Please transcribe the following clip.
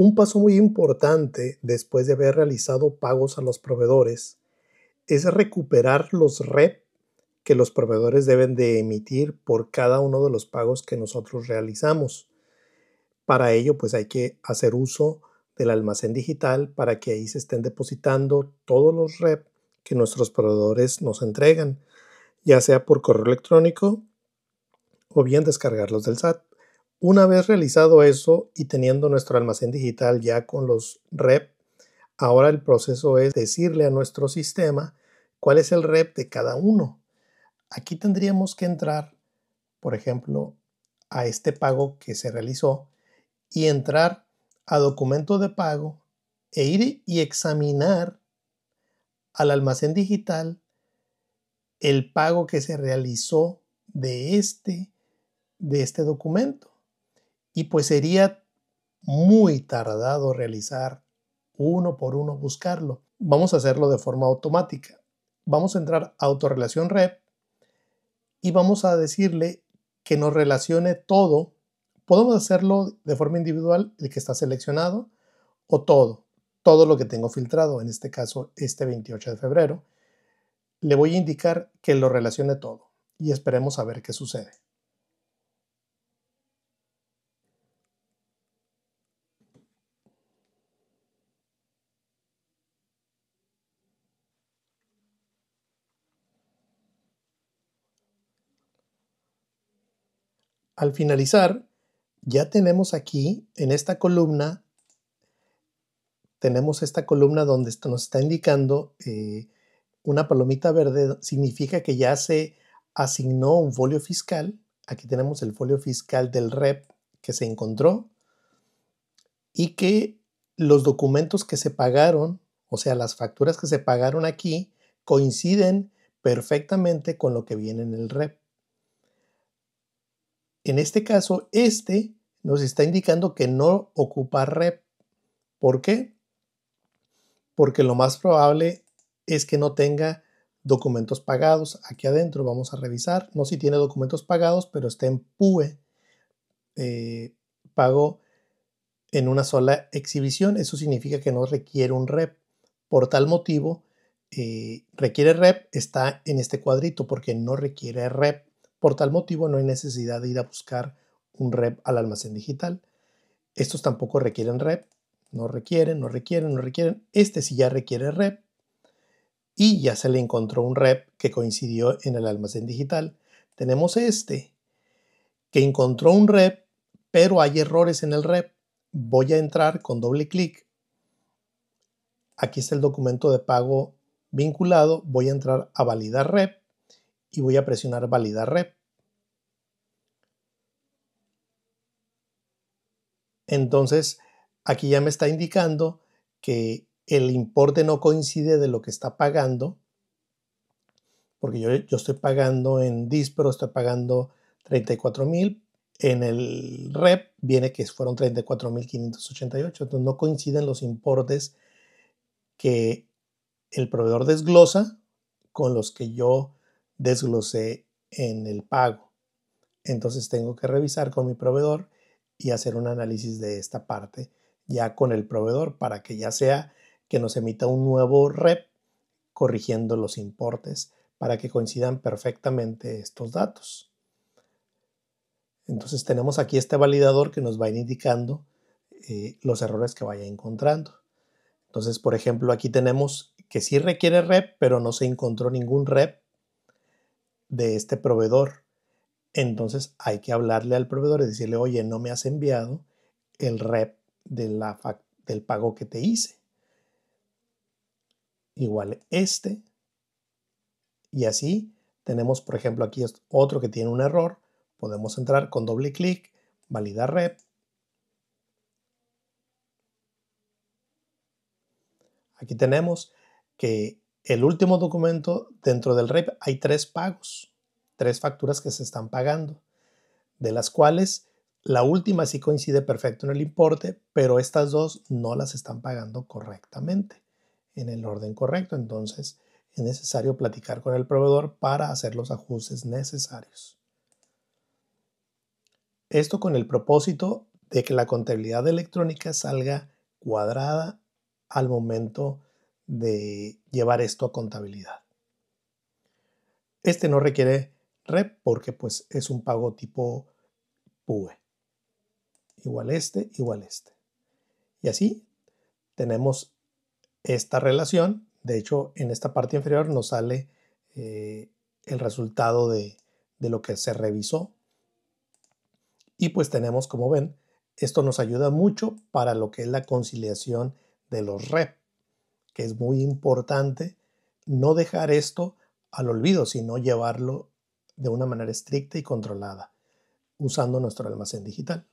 Un paso muy importante después de haber realizado pagos a los proveedores es recuperar los REP que los proveedores deben de emitir por cada uno de los pagos que nosotros realizamos. Para ello pues hay que hacer uso del almacén digital para que ahí se estén depositando todos los REP que nuestros proveedores nos entregan, ya sea por correo electrónico o bien descargarlos del SAT. Una vez realizado eso y teniendo nuestro almacén digital ya con los rep, ahora el proceso es decirle a nuestro sistema cuál es el rep de cada uno. Aquí tendríamos que entrar, por ejemplo, a este pago que se realizó y entrar a documento de pago e ir y examinar al almacén digital el pago que se realizó de este, de este documento y pues sería muy tardado realizar uno por uno buscarlo. Vamos a hacerlo de forma automática. Vamos a entrar a autorrelación rep y vamos a decirle que nos relacione todo. Podemos hacerlo de forma individual, el que está seleccionado, o todo, todo lo que tengo filtrado, en este caso este 28 de febrero. Le voy a indicar que lo relacione todo y esperemos a ver qué sucede. al finalizar, ya tenemos aquí en esta columna, tenemos esta columna donde nos está indicando eh, una palomita verde, significa que ya se asignó un folio fiscal. Aquí tenemos el folio fiscal del REP que se encontró y que los documentos que se pagaron, o sea, las facturas que se pagaron aquí, coinciden perfectamente con lo que viene en el REP. En este caso, este nos está indicando que no ocupa rep. ¿Por qué? Porque lo más probable es que no tenga documentos pagados. Aquí adentro vamos a revisar, no si tiene documentos pagados, pero está en PUE, eh, pago en una sola exhibición. Eso significa que no requiere un rep. Por tal motivo, eh, requiere rep está en este cuadrito porque no requiere rep. Por tal motivo, no hay necesidad de ir a buscar un rep al almacén digital. Estos tampoco requieren rep, no requieren, no requieren, no requieren. Este sí ya requiere rep y ya se le encontró un rep que coincidió en el almacén digital. Tenemos este que encontró un rep, pero hay errores en el rep. Voy a entrar con doble clic. Aquí está el documento de pago vinculado. Voy a entrar a validar rep y voy a presionar validar rep Entonces, aquí ya me está indicando que el importe no coincide de lo que está pagando, porque yo, yo estoy pagando en pero estoy pagando 34 mil, en el REP viene que fueron 34.588, entonces no coinciden los importes que el proveedor desglosa con los que yo desglose en el pago. Entonces tengo que revisar con mi proveedor y hacer un análisis de esta parte ya con el proveedor para que ya sea que nos emita un nuevo rep corrigiendo los importes para que coincidan perfectamente estos datos. Entonces tenemos aquí este validador que nos va indicando eh, los errores que vaya encontrando. Entonces, por ejemplo, aquí tenemos que sí requiere rep, pero no se encontró ningún rep de este proveedor. Entonces hay que hablarle al proveedor y decirle, oye, no me has enviado el rep de la del pago que te hice. Igual este. Y así tenemos, por ejemplo, aquí otro que tiene un error. Podemos entrar con doble clic, validar rep. Aquí tenemos que el último documento dentro del REP hay tres pagos, tres facturas que se están pagando, de las cuales la última sí coincide perfecto en el importe, pero estas dos no las están pagando correctamente, en el orden correcto. Entonces es necesario platicar con el proveedor para hacer los ajustes necesarios. Esto con el propósito de que la contabilidad electrónica salga cuadrada al momento de llevar esto a contabilidad. Este no requiere rep porque pues es un pago tipo PUE. Igual este, igual este. Y así tenemos esta relación. De hecho, en esta parte inferior nos sale eh, el resultado de, de lo que se revisó. Y pues tenemos, como ven, esto nos ayuda mucho para lo que es la conciliación de los rep que es muy importante no dejar esto al olvido, sino llevarlo de una manera estricta y controlada usando nuestro almacén digital.